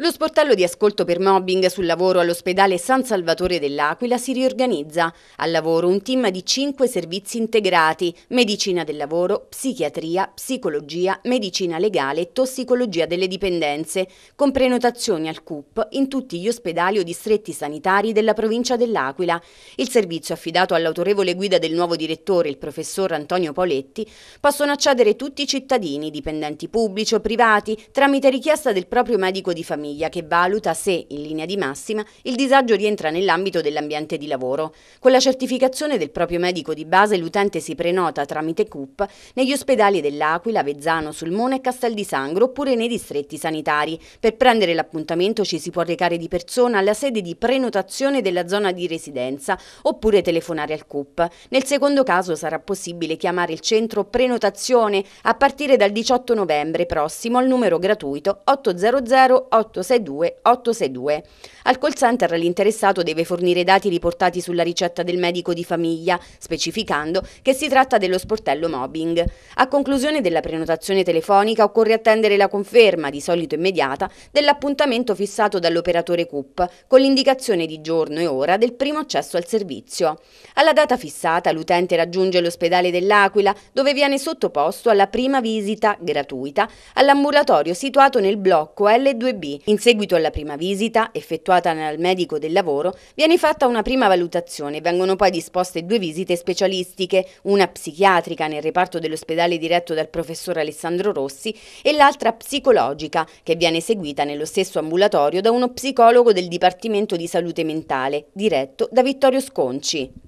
Lo sportello di ascolto per mobbing sul lavoro all'ospedale San Salvatore dell'Aquila si riorganizza. Al lavoro un team di cinque servizi integrati, medicina del lavoro, psichiatria, psicologia, medicina legale e tossicologia delle dipendenze, con prenotazioni al CUP in tutti gli ospedali o distretti sanitari della provincia dell'Aquila. Il servizio affidato all'autorevole guida del nuovo direttore, il professor Antonio Poletti, possono accedere tutti i cittadini, dipendenti pubblici o privati, tramite richiesta del proprio medico di famiglia famiglia che valuta se, in linea di massima, il disagio rientra nell'ambito dell'ambiente di lavoro. Con la certificazione del proprio medico di base l'utente si prenota tramite CUP negli ospedali dell'Aquila, Vezzano, Sulmone e Castel di Sangro oppure nei distretti sanitari. Per prendere l'appuntamento ci si può recare di persona alla sede di prenotazione della zona di residenza oppure telefonare al CUP. Nel secondo caso sarà possibile chiamare il centro prenotazione a partire dal 18 novembre prossimo al numero gratuito 800 8 862 862. Al call center l'interessato deve fornire dati riportati sulla ricetta del medico di famiglia, specificando che si tratta dello sportello mobbing. A conclusione della prenotazione telefonica occorre attendere la conferma, di solito immediata, dell'appuntamento fissato dall'operatore CUP, con l'indicazione di giorno e ora del primo accesso al servizio. Alla data fissata l'utente raggiunge l'ospedale dell'Aquila, dove viene sottoposto alla prima visita gratuita all'ambulatorio situato nel blocco L2B in seguito alla prima visita, effettuata dal medico del lavoro, viene fatta una prima valutazione e vengono poi disposte due visite specialistiche, una psichiatrica nel reparto dell'ospedale diretto dal professor Alessandro Rossi e l'altra psicologica, che viene seguita nello stesso ambulatorio da uno psicologo del Dipartimento di Salute Mentale, diretto da Vittorio Sconci.